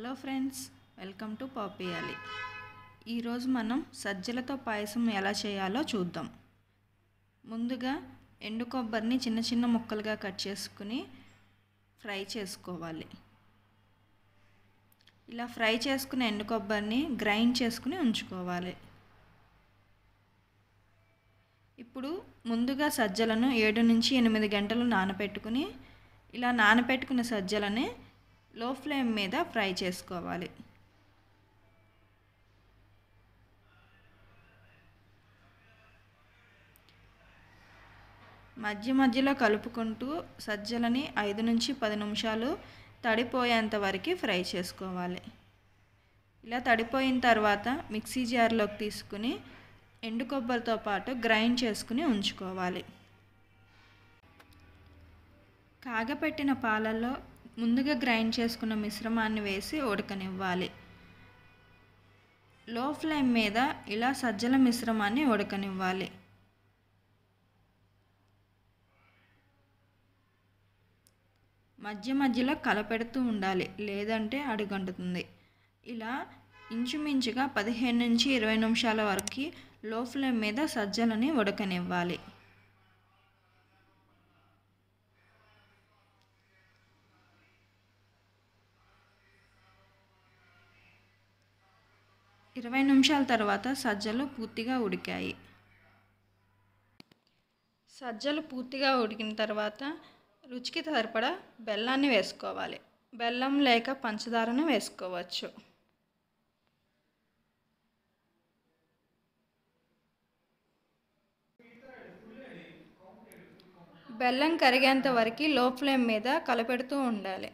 hello friends welcome to పాపియాలి ఈరోజు మనం సజ్జలతో పాయసం ఎలా చేయాలో చూద్దాం ముందుగా ఎండు కొబ్బరిని చిన్న చిన్న ముక్కలుగా కట్ చేసుకుని ఫ్రై చేసుకోవాలి ఇలా ఫ్రై చేసుకున్న ఎండు కొబ్బరిని గ్రైండ్ చేసుకుని ఉంచుకోవాలి ఇప్పుడు ముందుగా సజ్జలను ఏడు నుంచి ఎనిమిది గంటలు నానబెట్టుకుని ఇలా నానబెట్టుకున్న సజ్జలని లో ఫ్లేమ్ మీద ఫ్రై చేసుకోవాలి మధ్య మధ్యలో కలుపుకుంటూ సజ్జలని ఐదు నుంచి పది నిమిషాలు తడిపోయేంత వరకు ఫ్రై చేసుకోవాలి ఇలా తడిపోయిన తర్వాత మిక్సీ జార్లోకి తీసుకుని ఎండు కొబ్బరితో పాటు గ్రైండ్ చేసుకుని ఉంచుకోవాలి కాగపెట్టిన పాలల్లో ముందుగా గ్రైండ్ చేసుకున్న మిశ్రమాన్ని వేసి ఉడకనివ్వాలి లో ఫ్లేమ్ మీద ఇలా సజ్జల మిశ్రమాన్ని ఉడకనివ్వాలి మధ్య మధ్యలో కలపెడుతూ ఉండాలి లేదంటే అడుగంటుతుంది ఇలా ఇంచుమించుగా పదిహేను నుంచి ఇరవై నిమిషాల వరకు లో ఫ్లేమ్ మీద సజ్జలని ఉడకనివ్వాలి ఇరవై నిమిషాల తర్వాత సజ్జలు పూర్తిగా ఉడికాయి సజ్జలు పూర్తిగా ఉడికిన తర్వాత రుచికి తరపడ బెల్లాన్ని వేసుకోవాలి బెల్లం లేక పంచదారను వేసుకోవచ్చు బెల్లం కరిగేంత వరకు లో ఫ్లేమ్ మీద కలపెడుతూ ఉండాలి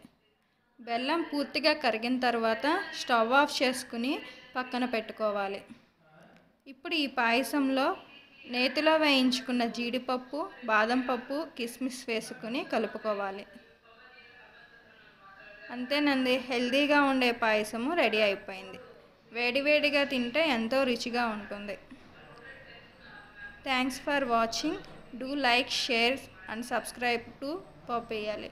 బెల్లం పూర్తిగా కరిగిన తర్వాత స్టవ్ ఆఫ్ చేసుకుని పక్కన పెట్టుకోవాలి ఇప్పుడు ఈ పాయసంలో నేతిలో వేయించుకున్న జీడిపప్పు బాదం పప్పు కిస్మిస్ వేసుకుని కలుపుకోవాలి అంతేనండి హెల్దీగా ఉండే పాయసము రెడీ అయిపోయింది వేడివేడిగా తింటే ఎంతో రుచిగా ఉంటుంది thanks for watching do like share and subscribe to పప్పేయాలి